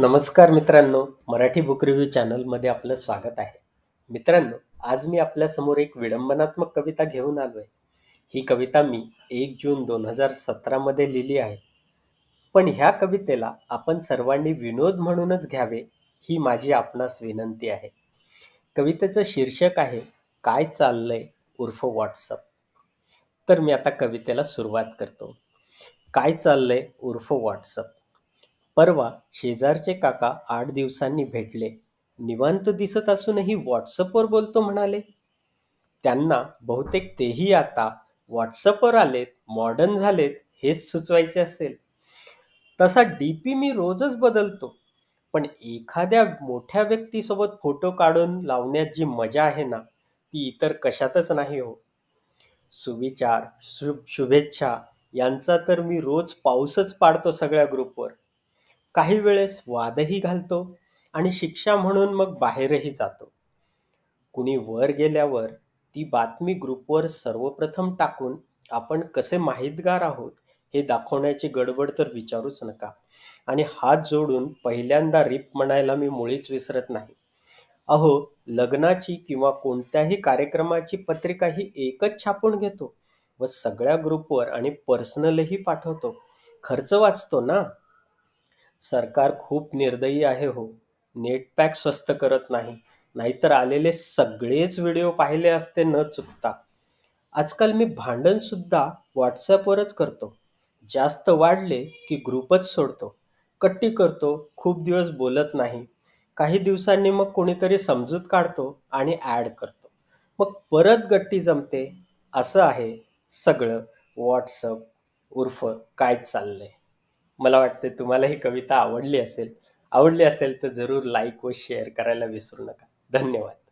नमस्कार मित्रांनो Marathi book review चॅनलमध्ये आपलं स्वागत आहे मित्रांनो आज मी आपल्यासमोर एक विडंबनात्मक कविता घेऊन आलो आहे ही कविता मी एक जून दोन हजार सतरामध्ये लिहिली आहे पण ह्या कवितेला आपण सर्वांनी विनोद म्हणूनच घ्यावे ही माझी आपणास विनंती आहे कवितेचं शीर्षक आहे काय चाललंय उर्फ व्हॉट्सअप तर मी आता कवितेला सुरुवात करतो काय चाललंय उर्फ व्हॉट्सअप परवा शेजारचे काका आठ दिवसांनी भेटले निवांत दिसत असूनही व्हॉट्सअपवर बोलतो म्हणाले त्यांना बहुतेक तेही आता व्हॉट्सअपवर आलेत मॉडर्न झालेत हेच सुचवायचे असेल तसा डी पी मी रोजच बदलतो पण एखाद्या मोठ्या व्यक्तीसोबत फोटो काढून लावण्यात जी मजा आहे ना ती इतर कशातच नाही हो सुविचार शुभ शुभेच्छा यांचा तर मी रोज पाऊसच पाडतो सगळ्या ग्रुपवर काही वेळेस वादही घालतो आणि शिक्षा म्हणून मग बाहेरही जातो कुणी वर गेल्यावर ती बातमी ग्रुपवर सर्वप्रथम टाकून आपण कसे माहितगार आहोत हे दाखवण्याची गडबड तर विचारूच नका आणि हात जोडून पहिल्यांदा रिप म्हणायला मी मुळीच विसरत नाही अहो लग्नाची किंवा कोणत्याही कार्यक्रमाची पत्रिका ही एकच छापून घेतो व सगळ्या ग्रुपवर आणि पर्सनलही पाठवतो खर्च वाचतो ना सरकार खूप निर्दयी आहे हो नेटपॅक स्वस्त करत नाही नाहीतर आलेले सगळेच व्हिडिओ पाहिले असते न चुकता आजकाल मी भांडण सुद्धा व्हॉट्सॲपवरच करतो जास्त वाढले की ग्रुपच सोडतो कट्टी करतो खूप दिवस बोलत नाही काही दिवसांनी मग कोणीतरी समजूत काढतो आणि ॲड करतो मग परत गट्टी जमते असं आहे सगळं व्हॉट्सअप उर्फ काय चाललंय मला वाटते तुम्हाला ही कविता आवडली असेल आवडली असेल तर जरूर लाईक व शेअर करायला विसरू नका धन्यवाद